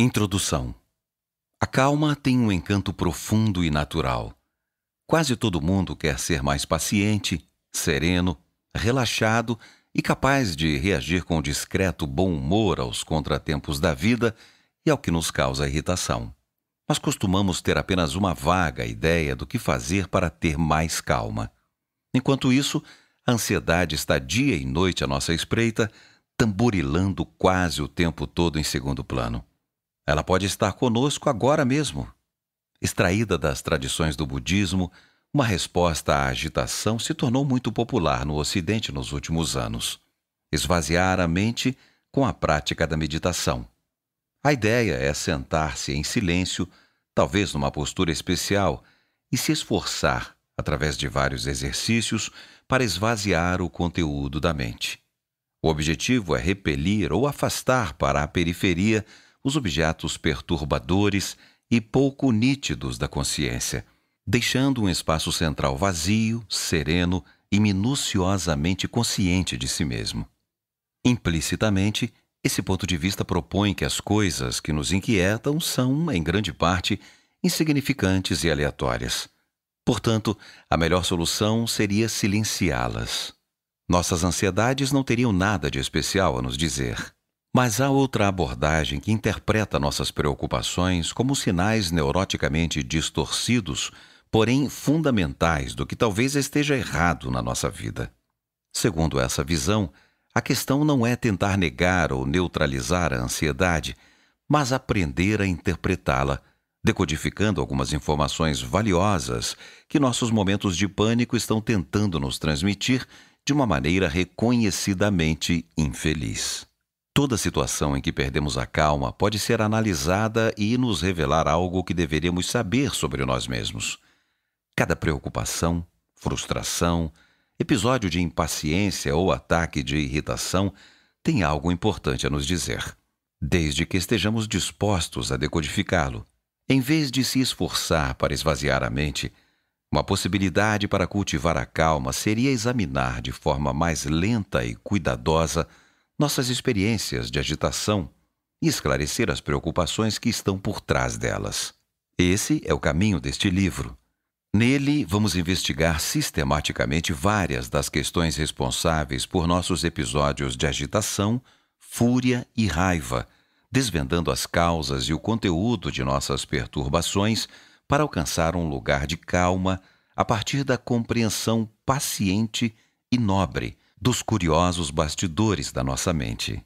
Introdução A calma tem um encanto profundo e natural. Quase todo mundo quer ser mais paciente, sereno, relaxado e capaz de reagir com discreto bom humor aos contratempos da vida e ao que nos causa irritação. Mas costumamos ter apenas uma vaga ideia do que fazer para ter mais calma. Enquanto isso, a ansiedade está dia e noite à nossa espreita, tamborilando quase o tempo todo em segundo plano. Ela pode estar conosco agora mesmo. Extraída das tradições do budismo, uma resposta à agitação se tornou muito popular no Ocidente nos últimos anos. Esvaziar a mente com a prática da meditação. A ideia é sentar-se em silêncio, talvez numa postura especial, e se esforçar, através de vários exercícios, para esvaziar o conteúdo da mente. O objetivo é repelir ou afastar para a periferia os objetos perturbadores e pouco nítidos da consciência, deixando um espaço central vazio, sereno e minuciosamente consciente de si mesmo. Implicitamente, esse ponto de vista propõe que as coisas que nos inquietam são, em grande parte, insignificantes e aleatórias. Portanto, a melhor solução seria silenciá-las. Nossas ansiedades não teriam nada de especial a nos dizer. Mas há outra abordagem que interpreta nossas preocupações como sinais neuroticamente distorcidos, porém fundamentais do que talvez esteja errado na nossa vida. Segundo essa visão, a questão não é tentar negar ou neutralizar a ansiedade, mas aprender a interpretá-la, decodificando algumas informações valiosas que nossos momentos de pânico estão tentando nos transmitir de uma maneira reconhecidamente infeliz. Toda situação em que perdemos a calma pode ser analisada e nos revelar algo que deveríamos saber sobre nós mesmos. Cada preocupação, frustração, episódio de impaciência ou ataque de irritação tem algo importante a nos dizer, desde que estejamos dispostos a decodificá-lo. Em vez de se esforçar para esvaziar a mente, uma possibilidade para cultivar a calma seria examinar de forma mais lenta e cuidadosa nossas experiências de agitação e esclarecer as preocupações que estão por trás delas. Esse é o caminho deste livro. Nele, vamos investigar sistematicamente várias das questões responsáveis por nossos episódios de agitação, fúria e raiva, desvendando as causas e o conteúdo de nossas perturbações para alcançar um lugar de calma a partir da compreensão paciente e nobre dos curiosos bastidores da nossa mente.